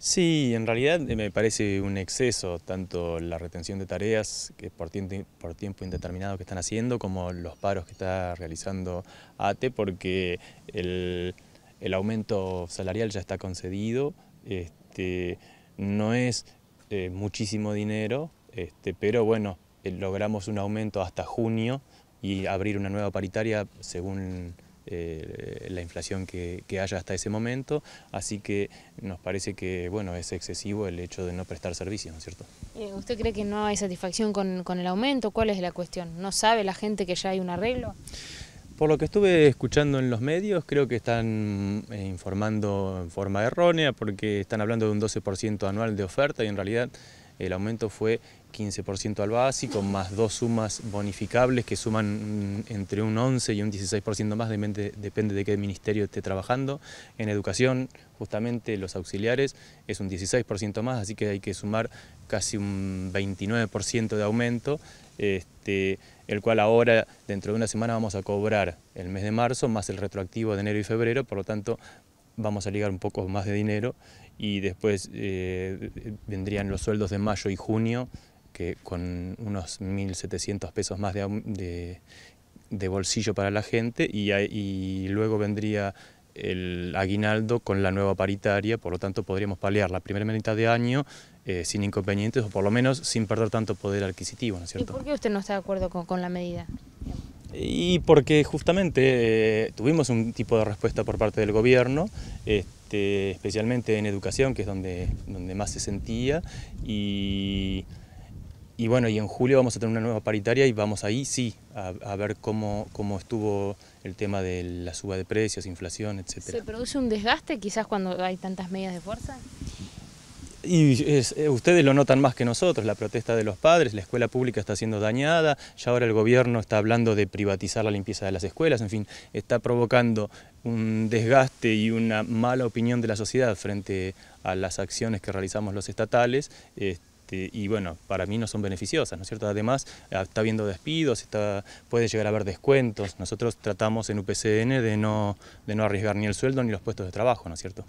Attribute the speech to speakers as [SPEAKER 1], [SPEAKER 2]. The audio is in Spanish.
[SPEAKER 1] Sí, en realidad eh, me parece un exceso tanto la retención de tareas que por, por tiempo indeterminado que están haciendo como los paros que está realizando ATE porque el, el aumento salarial ya está concedido, este, no es eh, muchísimo dinero, este, pero bueno, eh, logramos un aumento hasta junio y abrir una nueva paritaria según eh, la inflación que, haya hasta ese momento, así que nos parece que bueno es excesivo el hecho de no prestar servicios, ¿no es cierto?
[SPEAKER 2] Eh, ¿Usted cree que no hay satisfacción con, con el aumento? ¿Cuál es la cuestión? ¿No sabe la gente que ya hay un arreglo?
[SPEAKER 1] Por lo que estuve escuchando en los medios, creo que están eh, informando en forma errónea porque están hablando de un 12% anual de oferta y en realidad el aumento fue 15% al básico, más dos sumas bonificables que suman mm, entre un 11 y un 16% más, depende, de qué ministerio esté trabajando. En educación, justamente los auxiliares, es un 16% más, así que hay que sumar casi un 29% de aumento, este, el cual ahora, dentro de una semana, vamos a cobrar el mes de marzo, más el retroactivo de enero y febrero, por lo tanto vamos a ligar un poco más de dinero y después eh, vendrían los sueldos de mayo y junio, que con unos 1.700 pesos más de, de, bolsillo para la gente y, y luego vendría el aguinaldo con la nueva paritaria, por lo tanto podríamos paliar la primera mitad de año eh, sin inconvenientes o por lo menos sin perder tanto poder adquisitivo, ¿no es cierto? ¿Y por
[SPEAKER 2] qué usted no está de acuerdo con la medida?
[SPEAKER 1] Y porque justamente eh, tuvimos un tipo de respuesta por parte del gobierno, este, especialmente en educación, que es donde, donde más se sentía, y, y, bueno, y en julio vamos a tener una nueva paritaria y vamos ahí sí a, ver cómo, cómo estuvo el tema de la suba de precios, inflación, etc. ¿Se
[SPEAKER 2] produce un desgaste quizás cuando hay tantas medidas de fuerza?
[SPEAKER 1] Y eh, ustedes lo notan más que nosotros, la protesta de los padres, la escuela pública está siendo dañada, ya ahora el gobierno está hablando de privatizar la limpieza de las escuelas, en fin, está provocando un desgaste y una mala opinión de la sociedad frente a las acciones que realizamos los estatales. Este, y bueno, para mí no son beneficiosas, ¿no es cierto? Además, ah, está habiendo despidos, está, puede llegar a haber descuentos. Nosotros tratamos en UPCN de no, de no arriesgar ni el sueldo ni los puestos de trabajo, ¿no es cierto?